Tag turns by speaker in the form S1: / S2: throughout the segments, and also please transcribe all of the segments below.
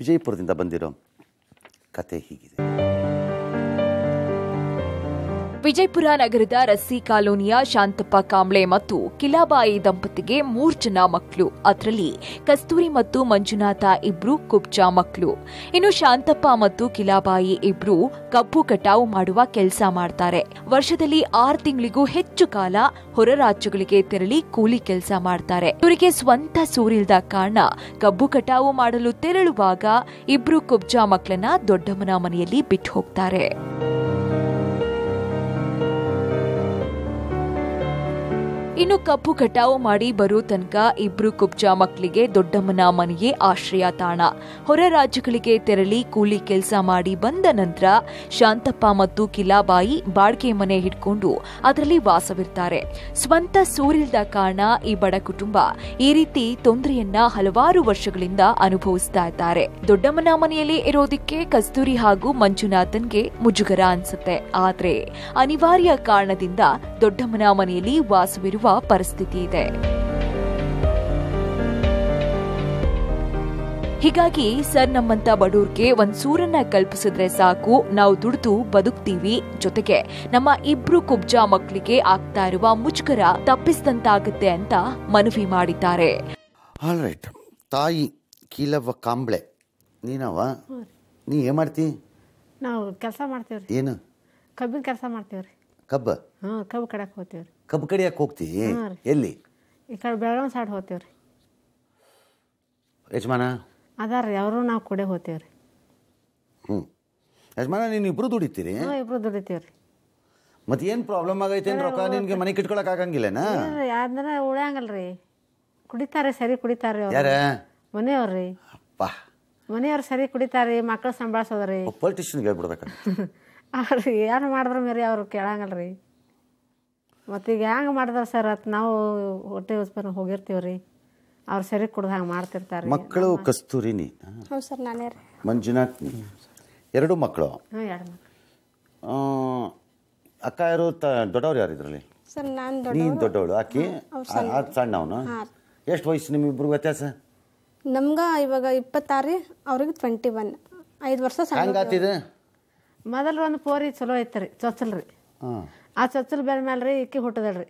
S1: ವಿಜಯಪುರದಿಂದ ಬಂದಿರೋ ಕತೆ ಹೀಗಿದೆ
S2: ವಿಜಯಪುರ ನಗರದ ರಸ್ಸಿ ಕಾಲೋನಿಯ ಶಾಂತಪ್ಪ ಕಾಂಬ್ಳೆ ಮತ್ತು ಕಿಲಾಬಾಯಿ ದಂಪತಿಗೆ ಮೂರು ಜನ ಮಕ್ಕಳು ಅದರಲ್ಲಿ ಕಸ್ತೂರಿ ಮತ್ತು ಮಂಜುನಾಥ ಇಬ್ರು ಕುಬ್ಜಾ ಮಕ್ಕಳು ಇನ್ನು ಶಾಂತಪ್ಪ ಮತ್ತು ಕಿಲಾಬಾಯಿ ಇಬ್ರು ಕಬ್ಬು ಕಟಾವು ಮಾಡುವ ಕೆಲಸ ಮಾಡ್ತಾರೆ ವರ್ಷದಲ್ಲಿ ಆರು ತಿಂಗಳಿಗೂ ಹೆಚ್ಚು ಕಾಲ ಹೊರ ರಾಜ್ಯಗಳಿಗೆ ತೆರಳಿ ಕೂಲಿ ಕೆಲಸ ಮಾಡ್ತಾರೆ ಇವರಿಗೆ ಸ್ವಂತ ಸೂರಿಲ್ದ ಕಾರಣ ಕಬ್ಬು ಕಟಾವು ಮಾಡಲು ತೆರಳುವಾಗ ಇಬ್ರು ಕುಬ್ಜಾ ಮಕ್ಕಳನ್ನ ದೊಡ್ಡಮ್ಮನ ಮನೆಯಲ್ಲಿ ಬಿಟ್ಟು ಹೋಗ್ತಾರೆ ಇನ್ನು ಕಬ್ಬು ಕಟಾವು ಮಾಡಿ ಬರೋ ತನಕ ಇಬ್ರು ಕುಬ್ಜ ಮಕ್ಕಳಿಗೆ ದೊಡ್ಡಮ್ಮನ ಮನೆಯೇ ಆಶ್ರಯ ತಾಣ ಹೊರ ರಾಜ್ಯಗಳಿಗೆ ತೆರಳಿ ಕೂಲಿ ಕೆಲಸ ಮಾಡಿ ಬಂದ ನಂತರ ಶಾಂತಪ್ಪ ಮತ್ತು ಕಿಲಾಬಾಯಿ ಬಾಡಿಗೆ ಮನೆ ಹಿಡ್ಕೊಂಡು ಅದರಲ್ಲಿ ವಾಸವಿರ್ತಾರೆ ಸ್ವಂತ ಸೂರಿಲ್ದ ಕಾರಣ ಈ ಬಡ ಕುಟುಂಬ ಈ ರೀತಿ ತೊಂದರೆಯನ್ನ ಹಲವಾರು ವರ್ಷಗಳಿಂದ ಅನುಭವಿಸ್ತಾ ಇದ್ದಾರೆ ದೊಡ್ಡಮ್ಮನ ಮನೆಯಲ್ಲಿ ಇರೋದಿಕ್ಕೆ ಕಸ್ತೂರಿ ಹಾಗೂ ಮಂಜುನಾಥನ್ಗೆ ಮುಜುಗರ ಅನ್ಸುತ್ತೆ ಆದ್ರೆ ಅನಿವಾರ್ಯ ಕಾರಣದಿಂದ ದೊಡ್ಡಮ್ಮನ ಮನೆಯಲ್ಲಿ ವಾಸವಿರುವ ಹೋಗುವ ಪರಿಸ್ಥಿತಿ ಇದೆ ಹೀಗಾಗಿ ಸರ್ ನಮ್ಮಂತ ಬಡೂರ್ಗೆ ಒಂದ್ ಸೂರನ್ನ ಕಲ್ಪಿಸಿದ್ರೆ ಸಾಕು ನಾವು ದುಡಿದು ಬದುಕ್ತೀವಿ ಜೊತೆಗೆ ನಮ್ಮ ಇಬ್ರು ಕುಬ್ಜ ಮಕ್ಕಳಿಗೆ ಆಗ್ತಾ ಇರುವ ಮುಜುಗರ ತಪ್ಪಿಸಿದಂತಾಗುತ್ತೆ ಅಂತ ಮನವಿ ಮಾಡಿದ್ದಾರೆ
S1: ತಾಯಿ ಕೀಲವ್ವ ಕಾಂಬ್ಳೆ ನೀನವ ನೀ ಏನ್ ಮಾಡ್ತಿ
S3: ನಾವು ಕೆಲಸ ಮಾಡ್ತೀವ್ರಿ ಏನು ಕಬ್ಬಿನ ಕೆಲಸ ಮಾಡ್ತೀವ್ರಿ ಕಬ್ಬ ಹಾ ಕಬ್ಬು ಕಡಕ್ ಹೋಗ್ತೀವ್ರಿ
S1: ಕಬ್ಬು ಕಡಿಯಕ್ಕೆ ಹೋಗ್ತೀವಿ ಎಲ್ಲಿ
S3: ಈ ಕಡೆ ಬೆಳಗಾವ್ ಸೈಡ್ ಹೋಗ್ತೀವಿ ರೀ ಯಜಮಾನ ಅದಾರ ಅವರು ನಾವು ಕೂಡ ಹೋಗ್ತೀವಿ ರೀ
S1: ಹ್ಞೂ ಯಜಮಾನ ನೀನು ಇಬ್ಬರು ದುಡಿತೀರಿ
S3: ಇಬ್ಬರು ದುಡಿತೀವಿ ರೀ
S1: ಮತ್ತೆ ಏನು ಪ್ರಾಬ್ಲಮ್ ಆಗೈತೆ ಅಂದ್ರೆ ರೊಕ್ಕ ನಿನಗೆ ಮನೆ ಕಿಟ್ಕೊಳಕ್ ಆಗಂಗಿಲ್ಲನಾ
S3: ಅಂದ್ರೆ ಉಳಿಯಂಗಲ್ಲ ರೀ ಕುಡಿತಾರೆ ಸರಿ ಕುಡಿತಾರೆ ಯಾರ ಮನೆಯವ್ರು ರೀ ಅಪ್ಪ ಮನೆಯವ್ರು ಸರಿ ಕುಡಿತಾರೆ ಮಕ್ಕಳು ಸಂಭಾಳಿಸೋದ್ರಿ
S1: ಪೊಲಿಟಿಷನ್ಗೆ ಹೇಳ್ಬಿಡ್ಬೇಕು
S3: ಅವ್ರು ಏನು ಮಾಡಿದ್ರು ಮೇರಿ ಅವ್ರು ಕೇಳಂಗಲ್ರಿ ಮತ್ತು ಈಗ ಹ್ಯಾಂಗೆ ಮಾಡಿದ್ರೆ ಸರ್ ಅದು ನಾವು ಹೊಟ್ಟೆ ಉಸ್ಪರ್ ಹೋಗಿರ್ತೀವ್ರಿ ರೀ ಅವ್ರು ಸರಿ ಕುಡ್ದು ಹಂಗೆ ಮಾಡ್ತಿರ್ತಾರೆ ಮಕ್ಕಳು ಕಸ್ತೂರಿನಿ ಹೌದು ಸರ್
S4: ನಾನೇ
S1: ಮಂಜುನಾಥ್ ಎರಡು ಮಕ್ಕಳು ಅಕ್ಕ ಯಾರು ತ ದೊಡ್ಡವ್ರು ಯಾರು ಇದರಲ್ಲಿ
S4: ಸರ್ ನಾನು ನೀನು ದೊಡ್ಡವಳು
S1: ಆಕಿ ಸಣ್ಣ ಸಣ್ಣವನು ಎಷ್ಟು ವಯಸ್ಸು ನಿಮ್ಮಿಬ್ರಿಗೂ ವ್ಯತ್ಯಾಸ
S4: ನಮ್ಗೆ ಇವಾಗ ಇಪ್ಪತ್ತಾರು ರೀ ಅವ್ರಿಗೆ ಟ್ವೆಂಟಿ ಒನ್ ಐದು ವರ್ಷ ಸಣ್ಣ ಮೊದಲು ಒಂದು ಪೋರಿ ಚಲೋ ಐತ್ರಿ
S3: ಚೊಚ್ಚಲ್ರಿ ಹಾಂ ಆ ಚಚ್ಚಲ ಬೆಲ್ ಮೇಲೆ ರೀ ಈಕೆ ಹುಟ್ಟದಳ್ರಿ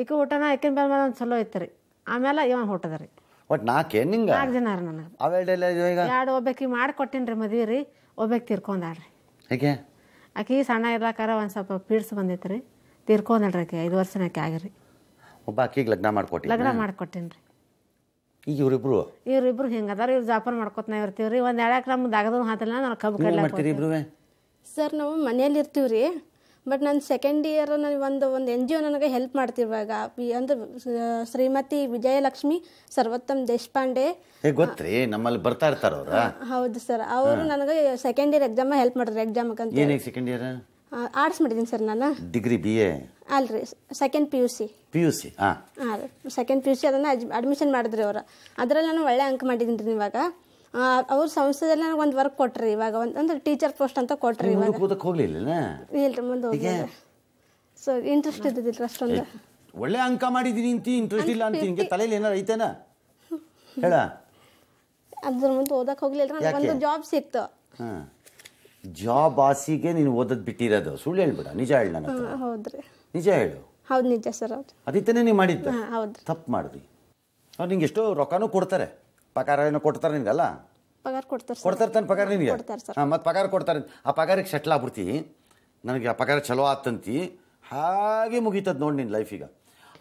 S3: ಈಕೆ ಹುಟ್ಟನ ಆಕಿನ ಬೆಲ್ ಮೇಲೆ ಒಂದು ಚಲೋ ಐತೆ ರೀ ಆಮೇಲೆ ಇವ ಹುಟ್ಟದ ರೀ
S1: ಒಟ್ಟು ನಾಲ್ಕು ನಿಂಗೆ ನಾಲ್ಕು ಜನ ರೀ ನನಗೆ
S3: ಎರಡು ಒಬ್ಬಾಕಿ ಮಾಡಿಕೊಟ್ಟಿನಿ ರೀ ಮದ್ವೆ ರೀ ಒಬ್ಬಾಕಿ ತಿರ್ಕೊಂಡಾಳ್ರಿ ಆಕೆ ಆಕೆ ಸಣ್ಣ ಇರ್ಲಾಕಾರ ಒಂದು ಸ್ವಲ್ಪ ಪೀಡ್ಸ್ ಬಂದೈತೆ ರೀ ತಿರ್ಕೊಂಡಳ್ರಿ ಆಕೆ ಐದು ವರ್ಷನ ಆಕೆ ಆಗಿರಿ
S1: ಒಬ್ಬ ಆಕಿಗೆ ಲಗ್ನ ಮಾಡ್ಕೊಟ್ಟಿ ಲಗ್ನ ಮಾಡ್ಕೊಟ್ಟೇನಿ ರೀ ಈಗ ಇವರಿಬ್ರು
S3: ಇವರಿಬ್ರು ಹಿಂಗೆ ಅದಾರ ಇವ್ರು ಜಾಪನ್ ಮಾಡ್ಕೊತ್ನ ಇರ್ತೀವಿ ರೀ ಒಂದು
S4: ಎರಡು ನಮ್ಗೆ ದಾಗದ ಹಾತಲ್ಲ ನಾನು ಕಬ್ಬು ಕಡ್ಲಾಕ್ತೀರಿ ಇಬ್ರು ಸರ್ ನಾವು ಮನೇಲಿ ಇರ್ತೀವಿ ರೀ ಬಟ್ ನಾನು ಸೆಕೆಂಡ್ ಇಯರ್ ನನಗೆ ಒಂದು ಒಂದು ಎನ್ ಜಿ ಒ ನನಗೆ ಹೆಲ್ಪ್ ಮಾಡ್ತಿರುವಾಗ ಅಂದ್ರೆ ಶ್ರೀಮತಿ ವಿಜಯಲಕ್ಷ್ಮಿ ಸರ್ವೋತ್ತಮ್ ದೇಶಪಾಂಡೆ
S1: ಗೊತ್ತ್ರಿ ನಮ್ಮಲ್ಲಿ ಬರ್ತಾ ಇರ್ತಾರ
S4: ಹೌದು ಸರ್ ಅವರು ನನಗೆ ಸೆಕೆಂಡ್ ಇಯರ್ ಎಕ್ಸಾಮ್ ಹೆಲ್ಪ್ ಮಾಡಿದ್ರು ಎಕ್ಸಾಮ್ ಅಂತ ಸೆಕೆಂಡ್ ಇಯರ್ ಆರ್ಟ್ಸ್ ಮಾಡಿದ್ದೀನಿ ಸರ್ ನಾನು ಡಿಗ್ರಿ ಬಿ ಎ ಅಲ್ರಿ second P U C
S1: P U C ಹಾಂ
S4: ಸೆಕೆಂಡ್ ಪಿ ಯು ಸಿ ಅದನ್ನು ಅಡ್ಮಿಷನ್ ಮಾಡಿದ್ರಿ ಅವರು ಅದರಲ್ಲಿ ನಾನು ಒಳ್ಳೆ ಅಂಕ ಮಾಡಿದ್ದೀನಿ ರೀ ಇವಾಗ ಅವ್ರ ಸಂಸ್ಥೆದಲ್ಲಿ ನನಗೆ ಒಂದು ವರ್ಕ್ ಕೊಟ್ರಿ ಇವಾಗ ಒಂದು ಅಂದ್ರೆ ಟೀಚರ್ ಪೋಸ್ಟ್ ಅಂತ ಕೊಟ್ರಿ ಇವಾಗ ಹೋಗ್ಲಿಲ್ಲ ಇಲ್ರಿ ಮುಂದೆ ಹೋಗಿ ಸೊ ಇಂಟ್ರೆಸ್ಟ್ ಇದ್ದಿದ್ದಿಲ್ಲ ಅಷ್ಟೊಂದು
S1: ಒಳ್ಳೆ ಅಂಕ ಮಾಡಿದೀನಿ ಅಂತ ಇಂಟ್ರೆಸ್ಟ್ ಇಲ್ಲ ಅಂತ ನಿಮಗೆ ತಲೆಯಲ್ಲಿ ಏನಾರ ಐತೇನಾ ಹೇಳ
S4: ಅದ್ರ ಮುಂದೆ ಓದಕ್ಕೆ ಹೋಗ್ಲಿಲ್ಲ ನನಗೆ ಒಂದು ಜಾಬ್ ಸಿಕ್ತು
S1: ಜಾಬ್ ಆಸಿಗೆ ನೀನು ಓದೋದು ಬಿಟ್ಟಿರೋದು ಸುಳ್ಳು ಹೇಳ್ಬೇಡ ನಿಜ ಹೇಳ ನನ್ನ ಹೌದ್ರಿ ನಿಜ ಹೇಳು
S4: ಹೌದು ನಿಜ ಸರ್ ಹೌದು
S1: ಅದಿತ್ತೇನೆ ನೀವು ಮಾಡಿದ್ದು ಹೌದು ತಪ್ಪು ಮಾಡಿದ್ವಿ ಅವ್ರು ನಿಂಗೆ ಎಷ್ಟೋ ರೊಕ್ಕನೂ ಕೊಡ್ತಾರೆ ಪಗಾರ ಏನೋ ಕೊಡ್ತಾರೆ ಅಲ್ಲ
S4: ಪಗಾರ ಕೊಡ್ತಾರೆ
S3: ಕೊಡ್ತಾರೆ ತಾನೆ ಪಗಾರ ನಿನಗೆ ಹಾಂ
S1: ಮತ್ತು ಪಗಾರ ಕೊಡ್ತಾರೆ ಆ ಪಗಾರಕ್ಕೆ ಸೆಟ್ಲ್ ಆಗ್ಬಿಡ್ತಿ ನನಗೆ ಆ ಪಗಾರ ಚಲೋ ಆತಂತಿ ಹಾಗೆ ಮುಗೀತದ ನೋಡಿ ನಿನ್ನ ಲೈಫ್ ಈಗ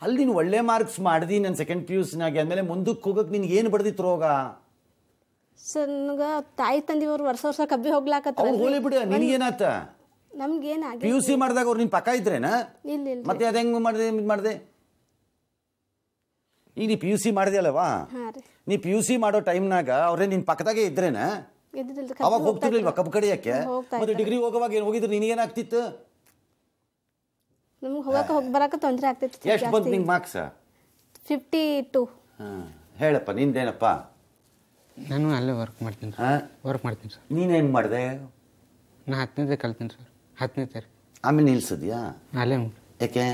S1: ಅಲ್ಲಿ ನೀನು ಒಳ್ಳೆ ಮಾರ್ಕ್ಸ್ ಮಾಡ್ದಿ ನನ್ನ ಸೆಕೆಂಡ್ ಪಿ ಯು ಸಿನಾಗೆ ಆದಮೇಲೆ ಮುಂದಕ್ಕೆ ಹೋಗಕ್ಕೆ ನಿನಗೆ ಏನು ಬಡ್ದಿತ್ತು ರೋಗ
S4: ಸರ್ ನನಗೆ ತಾಯಿ ತಂದಿವ್ರು ವರ್ಷ ವರ್ಷ ಕಬ್ಬಿ ಹೋಗ್ಲಾಕತ್ತ ಅವ್ರು ಬಿಡಿ ಬಿಡು ನಿನಗೇನಾತ ನಮ್ಗೇನಾಗ ಪಿ ಯು ಸಿ ಮಾಡಿದಾಗ ಅವ್ರು
S1: ನಿನ್ನ ಪಕ್ಕ ಇದ್ರೇನಾ ಇಲ್ಲ ಮತ್ತೆ ಅದು ಹೆಂಗೆ ಮಾಡಿದೆ ಇದು ಮಾಡಿದೆ ಈಗ ನೀ ಪಿ ಯು ಸಿ ಮಾಡಿದ್ಯಲ್ಲವಾ ನೀ ಪಿ ಯು ಸಿ ಮಾಡೋ ಟೈಮ್ನಾಗ ಅವ್ರೇ ನಿನ್ನ ಪಕ್ಕದಾಗೆ ಇದ್ರೇನ
S4: ಅವಾಗ ಹೋಗ್ತಿರ್ಲಿಲ್ವಾ
S1: ಕಬ್ಬು ಕಡಿಯಕ್ಕೆ ಮತ್ತೆ ಡಿಗ್ರಿ ಹೋಗುವಾಗ ಏನು ಹೋಗಿದ್ರು ನಿನಗೇನಾಗ್ತಿತ್ತು
S4: ನಮ್ಗೆ ಹೋಗಕ್ಕೆ ಹೋಗಿ ಬರಕ್ಕೆ ತೊಂದರೆ ಆಗ್ತಿತ್ತು ಎಷ್ಟು ಬಂತು ನಿಂಗೆ ಮಾರ್ಕ್ಸ್ ಫಿಫ್ಟಿ ಟು
S1: ಹಾಂ ಹೇಳಪ್ಪ ನಿಂದೇನಪ್ಪ
S3: ನಾನು ಅಲ್ಲೇ ವರ್ಕ್ ಮಾಡ್ತೀನಿ ಹಾಂ ವರ್ಕ್ ಮಾಡ್ತೀನಿ ಸರ್ ನೀನೇನು ಮಾಡಿದೆ ನಾ ಹತ್ತನೇದೇ ಕಲ್ತೀನಿ ಸರ್ ಹತ್ತನೇ ತಾರೀಕು
S1: ಆಮೇಲೆ ನಿಲ್ಸಿದ್ಯಾ ಅಲ್ಲೇ ಯಾಕೆ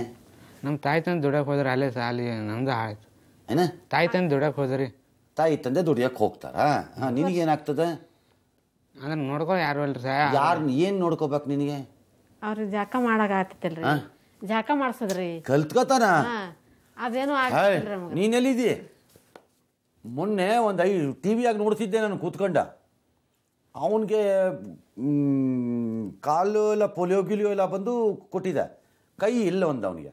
S3: ನಮ್ಮ ತಾಯಿ ತಂದು ದುಡಕ್ಕೆ ಹೋದ್ರೆ ಅಲ್ಲೇ ಸಾಲಿ ನಮ್ಮದು ಆಯ್ತು
S1: ಏನ ತಾಯಿ ತಂದೆ ದುಡಿಯಕ್ಕೆ ಹೋದ್ರಿ ತಾಯಿ ತಂದೆ ದುಡಿಯಕ್ಕೆ ಹೋಗ್ತಾರ ಏನಾಗ್ತದ ಅಂದ್ರೆ ನೋಡ್ಕೊ ಯಾರು ಅಲ್ರಿ ಯಾರು ಏನು ನೋಡ್ಕೋಬೇಕು ನಿನಗೆ
S3: ಅವ್ರು ಜಾಕ ಮಾಡಾಕತ್ತಿತ್ತಲ್ರಿ ಜಾಕ ಮಾಡ್ಸದ್ರಿ ಕಲ್ತ್ಕೋತಾನ ಅದೇನು
S1: ನೀನ್ ಎಲ್ಲಿದ್ದಿ ಮೊನ್ನೆ ಒಂದು ಐ ಟಿ ನೋಡ್ತಿದ್ದೆ ನಾನು ಕೂತ್ಕೊಂಡ ಅವನಿಗೆ ಕಾಲು ಇಲ್ಲ ಪೋಲಿಯೋ ಗಿಲಿಯೋ ಎಲ್ಲ ಬಂದು ಕೊಟ್ಟಿದ್ದ ಕೈ ಇಲ್ಲ ಒಂದು ಅವನಿಗೆ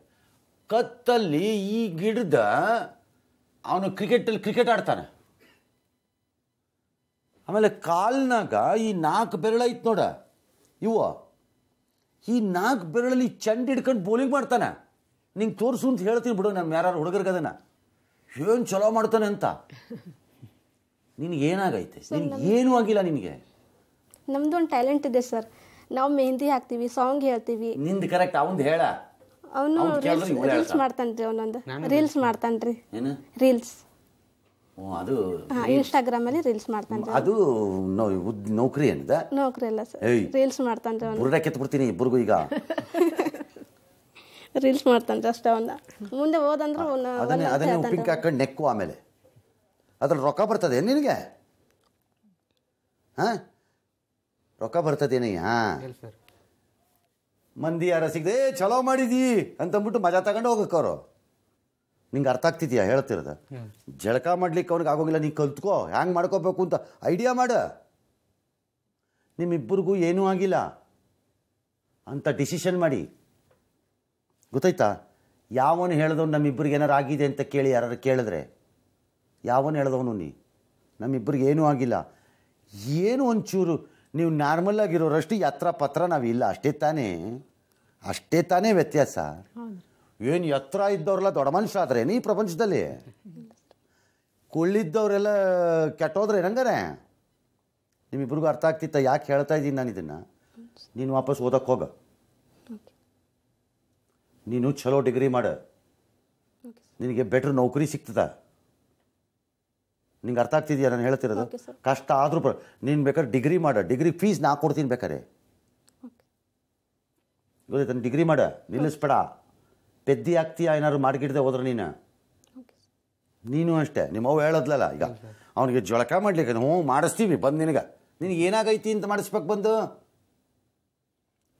S1: ಕತ್ತಲ್ಲಿ ಈ ಗಿಡದ ಅವನು ಕ್ರಿಕೆಟಲ್ಲಿ ಕ್ರಿಕೆಟ್ ಆಡ್ತಾನೆ ಆಮೇಲೆ ಕಾಲ್ನಾಗ ಈ ನಾಲ್ಕು ಬೆರಳೈತೆ ನೋಡ ಇವ ಈ ನಾಲ್ಕು ಬೆರಳಲ್ಲಿ ಚಂಡ್ ಹಿಡ್ಕೊಂಡು ಬೌಲಿಂಗ್ ಮಾಡ್ತಾನೆ ನಿಂಗೆ ತೋರಿಸು ಅಂತ ಹೇಳ್ತೀನಿ ಬಿಡು ನಮ್ಮ ಯಾರು ಹುಡುಗರಿಗೆ ಅದನ್ನು ಏನು ಚಲೋ ಮಾಡ್ತಾನೆ ಅಂತ ನಿನಗೆ ಏನಾಗೈತೆ ನಿನಗೆ ಏನೂ ಆಗಿಲ್ಲ ನಿನಗೆ
S4: ನಮ್ದು ಒಂದು ಟ್ಯಾಲೆಂಟ್ ಇದೆ ಸರ್ ನಾವು ಮೆಹಂದಿ ಹಾಕ್ತೀವಿ ಸಾಂಗ್ ಹೇಳ್ತೀವಿ
S1: ನಿಂದು ಕರೆಕ್ಟ್ ಅವನು ಹೇಳ
S4: ಅವನು ರೀಲ್ಸ್ ಮಾಡ್ತಾನ್ರಿ ಅವನೊಂದು ರೀಲ್ಸ್ ಮಾಡ್ತಾನ್ರಿ ಏನು ರೀಲ್ಸ್ ಅದು ಇನ್ಸ್ಟಾಗ್ರಾಮ್ ಅಲ್ಲಿ ರೀಲ್ಸ್ ಮಾಡ್ತಾನೆ ಅದು ನೌಕರಿ ಏನಿದೆ ನೌಕರಿ ಅಲ್ಲ ಸರ್ ರೀಲ್ಸ್ ಮಾಡ್ತಾನ್ರಿ ಅವನು ಬುರ್ಡ
S1: ಬಿಡ್ತೀನಿ ಇಬ್ಬರಿಗೂ ಈಗ
S4: ರೀಲ್ಸ್ ಮಾಡ್ತಾನ್ರಿ ಅಷ್ಟೇ ಅವನ್ನ ಮುಂದೆ ಹೋದಂದ್ರೆ ಅದನ್ನ ಅದನ್ನ ಉಪ್ಪಿನಕಾಯಿ ಹಾಕೊಂಡು
S1: ನೆಕ್ಕು ಆಮೇಲೆ ಅದ್ರಲ್ಲಿ ರೊಕ್ಕ ಬರ್ತದೆ ನಿನಗೆ ಹಾಂ ರೊಕ್ಕ ಬರ್ತದೇನಿ ಹಾಂ ಮಂದಿ ಯಾರ ಸಿಗದೆ ಏ ಚಲೋ ಮಾಡಿದಿ ಅಂತಂದ್ಬಿಟ್ಟು ಮಜಾ ತಗೊಂಡು ಅವರು ನಿಂಗೆ ಅರ್ಥ ಆಗ್ತಿದ್ಯಾ ಹೇಳ್ತಿರೋದು ಜಳಕ ಮಾಡ್ಲಿಕ್ಕೆ ಅವ್ನಿಗೆ ಆಗೋಗಿಲ್ಲ ನೀನು ಕಲ್ತ್ಕೋ ಹ್ಯಾಂಗೆ ಮಾಡ್ಕೋಬೇಕು ಅಂತ ಐಡಿಯಾ ಮಾಡ ನಿಮ್ಮಿಬ್ಬರಿಗೂ ಏನೂ ಆಗಿಲ್ಲ ಅಂತ ಡಿಸಿಷನ್ ಮಾಡಿ ಗೊತ್ತಾಯ್ತಾ ಯಾವನು ಹೇಳಿದವನು ನಮ್ಮಿಬ್ಬರಿಗೆ ಏನಾರು ಆಗಿದೆ ಅಂತ ಕೇಳಿ ಯಾರು ಕೇಳಿದ್ರೆ ಯಾವನು ಹೇಳ್ದವನು ನೀ ನಮ್ಮಿಬ್ಬರಿಗೆ ಏನೂ ಆಗಿಲ್ಲ ಏನು ಒಂಚೂರು ನೀವು ನಾರ್ಮಲ್ ಆಗಿರೋರಷ್ಟು ಯಾತ್ರಾ ಪತ್ರ ನಾವಿಲ್ಲ ಅಷ್ಟೇ ತಾನೇ ಅಷ್ಟೇ ತಾನೇ ವ್ಯತ್ಯಾಸ ಏನು ಎತ್ತರ ಇದ್ದವ್ರೆಲ್ಲ ದೊಡ್ಡ ಆದ್ರೆ ಈ ಪ್ರಪಂಚದಲ್ಲಿ ಕುಳ್ಳಿದ್ದವರೆಲ್ಲ ಕೆಟ್ಟೋದ್ರೆ ಏನಂಗಾರೆ ನಿಮ್ಮಿಬ್ರಿಗೂ ಅರ್ಥ ಆಗ್ತಿತ್ತ ಯಾಕೆ ಹೇಳ್ತಾ ಇದ್ದೀನಿ ನಾನು ಇದನ್ನು ನೀನು ವಾಪಸ್ ಓದಕ್ಕೆ ಹೋಗ ನೀನು ಚಲೋ ಡಿಗ್ರಿ ಮಾಡು ನಿನಗೆ ಬೆಟ್ರ್ ನೌಕರಿ ಸಿಗ್ತದ ನಿಂಗೆ ಅರ್ಥ ಆಗ್ತಿದೆಯಾ ನಾನು ಹೇಳ್ತಿರೋದು ಕಷ್ಟ ಆದರೂ ನೀನು ಬೇಕಾದ್ರೆ ಡಿಗ್ರಿ ಮಾಡು ಡಿಗ್ರಿ ಫೀಸ್ ನಾ ಕೊಡ್ತೀನಿ ಬೇಕಾರೆ ಗೊತ್ತಾಯ್ತು ಡಿಗ್ರಿ ಮಾಡ ನಿಲ್ಲಿಸ್ಬೇಡ ಪೆದ್ದಿ ಆಗ್ತೀಯಾ ಏನಾದ್ರು ಮಾರ್ಕೆಟ್ದೆ ಹೋದ್ರೆ ನೀನು ನೀನು ಅಷ್ಟೇ ನಿಮ್ಮವ್ವ ಹೇಳದ್ಲಲ್ಲ ಈಗ ಅವನಿಗೆ ಜೊಳಕ ಮಾಡ್ಲಿಕ್ಕೆ ಹ್ಞೂ ಮಾಡಿಸ್ತೀವಿ ಬಂದು ನಿನಗೆ ನಿನಗೆ ಏನಾಗೈತಿ ಅಂತ ಮಾಡಿಸ್ಬೇಕು ಬಂದು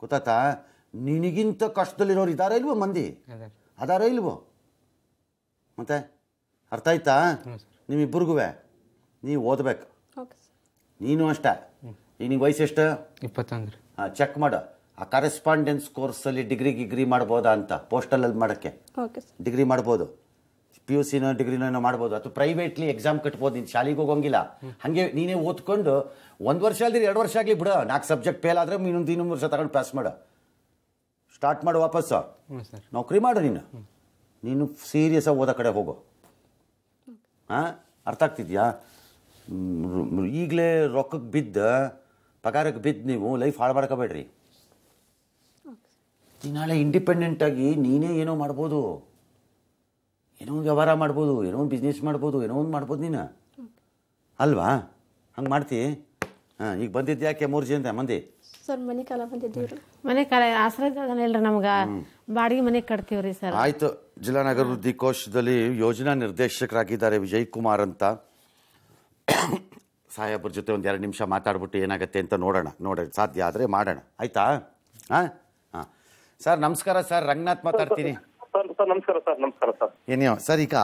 S1: ಗೊತ್ತಾತಾ ನಿನಗಿಂತ ಕಷ್ಟದಲ್ಲಿರೋರು ಇದಾರ ಇಲ್ವೋ ಮಂದಿ ಅದಾರ ಇಲ್ವೋ ಮತ್ತೆ ಅರ್ಥ ಆಯ್ತಾ ನಿಮ್ಮಿಬ್ಬರಿಗೂ ನೀವು ಓದ್ಬೇಕು ನೀನು ಅಷ್ಟೆ ಈಗ ನಿಂಗೆ ವಯಸ್ಸು ಎಷ್ಟು ಇಪ್ಪತ್ತೊಂದು ಹಾಂ ಚೆಕ್ ಮಾಡು ಆ ಕರೆಸ್ಪಾಂಡೆನ್ಸ್ ಕೋರ್ಸಲ್ಲಿ ಡಿಗ್ರಿ ಗಿಗ್ರಿ ಮಾಡ್ಬೋದಾ ಅಂತ ಪೋಸ್ಟಲಲ್ಲಿ ಮಾಡೋಕ್ಕೆ ಡಿಗ್ರಿ ಮಾಡ್ಬೋದು ಪಿ ಯು ಸಿನೋ ಡಿಗ್ರಿನೋ ಮಾಡ್ಬೋದು ಅಥವಾ ಪ್ರೈವೇಟ್ಲಿ ಎಕ್ಸಾಮ್ ಕಟ್ಬೋದು ನೀನು ಶಾಲೆಗೆ ಹೋಗೋಂಗಿಲ್ಲ ಹಾಗೆ ನೀನೇ ಓದ್ಕೊಂಡು ಒಂದು ವರ್ಷ ಅಲ್ದಿರಿ ಎರಡು ವರ್ಷ ಆಗಲಿ ಬಿಡು ನಾಲ್ಕು ಸಬ್ಜೆಕ್ಟ್ ಫೇಲ್ ಆದರೆ ಇನ್ನೊಂದು ಇನ್ನೊಂದು ವರ್ಷ ತಗೊಂಡು ಪಾಸ್ ಮಾಡು ಸ್ಟಾರ್ಟ್ ಮಾಡು ವಾಪಸ್ಸು ನೌಕರಿ ಮಾಡು ನೀನು ನೀನು ಸೀರಿಯಸ್ಸಾಗಿ ಓದೋ ಕಡೆ ಹೋಗು ಹಾಂ ಅರ್ಥ ಆಗ್ತಿದ್ಯಾ ಈಗಲೇ ರೊಕ್ಕಕ್ಕೆ ಬಿದ್ದು ಪಗಾರಕ್ಕೆ ಬಿದ್ದು ನೀವು ಲೈಫ್ ಹಾಳು ಮಾಡ್ಕೋಬೇಡ್ರಿ ನೀನು ಇಂಡಿಪೆಂಡೆಂಟ್ ಆಗಿ ನೀನೇ ಏನೋ ಮಾಡ್ಬೋದು ಏನೋ ಒಂದು ವ್ಯವಹಾರ ಮಾಡ್ಬೋದು ಏನೋ ಒಂದು ಬಿಸ್ನೆಸ್ ಮಾಡ್ಬೋದು ಏನೋ ಒಂದು ಮಾಡ್ಬೋದು ನೀನು ಅಲ್ವಾ ಹಂಗೆ ಮಾಡ್ತಿ ಹಾಂ ಈಗ ಬಂದಿದ್ದೆ ಯಾಕೆ ಮೂರು ಜನ ಮಂದಿ
S3: ಸರ್ ಮನೆ ಕಾಲ ಬಂದಿದ್ದೀವಿ ಮನೆ ಕಾಲ ಹೇಳ್ರಿ ನಮ್ಗೆ ಬಾಡಿಗೆ ಮನೆ ಕಟ್ತೀವ್ರಿ ಸರ್ ಆಯಿತು
S1: ಜಿಲ್ಲಾ ನಗರಾಭಿವೃದ್ಧಿ ಕೋಶದಲ್ಲಿ ಯೋಜನಾ ನಿರ್ದೇಶಕರಾಗಿದ್ದಾರೆ ವಿಜಯ್ ಕುಮಾರ್ ಅಂತ ಸಾಹೇಬ್ರ ಜೊತೆ ಒಂದು ಎರಡು ನಿಮಿಷ ಮಾತಾಡ್ಬಿಟ್ಟು ಏನಾಗುತ್ತೆ ಅಂತ ನೋಡೋಣ ನೋಡೋಣ ಸಾಧ್ಯ ಆದರೆ ಮಾಡೋಣ ಆಯಿತಾ ಹಾಂ ಸರ್ ನಮಸ್ಕಾರ ಸರ್ ರಂಗನಾಥ್ ಮಾತಾಡ್ತೀನಿ ನಮಸ್ಕಾರ ಸರ್ ನಮಸ್ಕಾರ ಸರ್ ಏನೋ ಸರ್ ಈಗ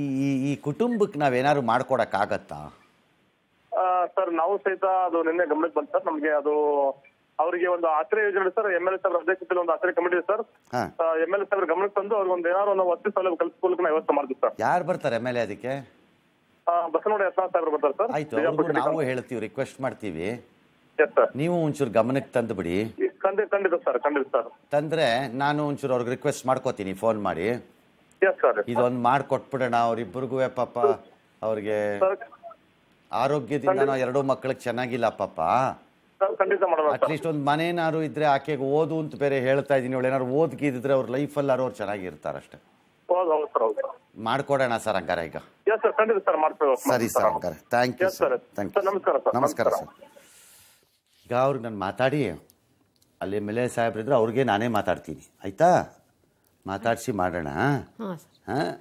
S1: ಈ ಈ ಕುಟುಂಬಕ್ಕೆ ನಾವೇನಾದ್ರು ಮಾಡ್ಕೊಡಕ್ ಆಗತ್ತಾ ಸರ್ ನಾವು ಸಹಿತ ಅದು ನಿನ್ನೆ ಗಮನಕ್ಕೆ ಬಂತ ಸರ್ ನಮಗೆ ಅದು ಅವರಿಗೆ ಒಂದು ಆಶ್ರಯ ಯೋಜನೆ sir M L A sir ಅಧ್ಯಕ್ಷತೆಯಲ್ಲಿ ಒಂದು ಆಶ್ರಯ committee sir M L A sir ಗಮನಕ್ಕೆ ತಂದು ಅವ್ರಿಗೆ ಒಂದು ಏನಾದ್ರು ಒಂದು ವಸತಿ ಸೌಲಭ್ಯ ಕಲ್ಪಿಸ್ಕೊಳ್ಳಕ್ ನಾವು ವ್ಯವಸ್ಥೆ ಮಾಡ್ತೀವಿ ಸರ್ ಯಾರು ಬರ್ತಾರೆ ಎಮ್ ಎಲ್ ಎ ಅದಕ್ಕೆ ಬಸವನಗೌಡ ಯತ್ನಾಥ್ ಸಾಹೇಬ್ರು ಬರ್ತಾರೆ ಸರ್ ಆಯ್ತು ನಾವು ಹೇಳ್ತೀವಿ ರಿಕ್ವೆಸ್ಟ್ ಮಾಡ್ತೀವಿ ನೀವು ಒಂಚೂರು ಗಮನಕ್ಕೆ ತಂದು ಬಿಡಿ ಖಂಡಿತ ಖಂಡಿತ ಸರ್ ಖಂಡಿತ ಸರ್ ತಂದ್ರೆ ನಾನು ಒಂಚೂರು ಅವ್ರಿಗೆ ರಿಕ್ವೆಸ್ಟ್ ಮಾಡ್ಕೋತೀನಿ ಫೋನ್ ಮಾಡಿ ಎಸ್ ಸರ್ ಇದೊಂದು ಮಾಡ್ಕೊಟ್ಬಿಡೋಣ ಅವ್ರಿಬ್ಬರಿಗೂ ಪಾಪ ಅವ್ರಿಗೆ ಆರೋಗ್ಯದಿಂದ ಎರಡು ಮಕ್ಕಳಿಗೆ ಚೆನ್ನಾಗಿಲ್ಲ ಪಾಪ ಅಟ್ಲೀಸ್ಟ್ ಒಂದು ಮನೇನಾರು ಇದ್ರೆ ಆಕೆಗೆ ಓದು ಅಂತ ಬೇರೆ ಹೇಳ್ತಾ ಇದೀನಿ ಅವಳು ಏನಾದ್ರು ಓದ್ಗಿದ್ರೆ ಅವ್ರ ಲೈಫಲ್ಲಿ ಯಾರು ಅವ್ರು ಚೆನ್ನಾಗಿರ್ತಾರೆ ಅಷ್ಟೇ ಮಾಡ್ಕೊಡೋಣ ಸರ್ ಹಂಗಾರೆ ಈಗ ಸರಿ ಸರ್ ಹಂಗಾರೆ thank you sir thank you ನಮಸ್ಕಾರ ಸರ್ ಈಗ ಅವ್ರಿಗೆ ನಾನು ಮಾತಾಡಿ ಅಲ್ಲಿ ಎಮ್ ಎಲ್ ಎ ಸಾಹೇಬ್ರಿದ್ರೆ ಅವ್ರಿಗೆ ನಾನೇ ಮಾತಾಡ್ತೀನಿ ಆಯಿತಾ ಮಾತಾಡಿಸಿ ಮಾಡೋಣ ಹಾಂ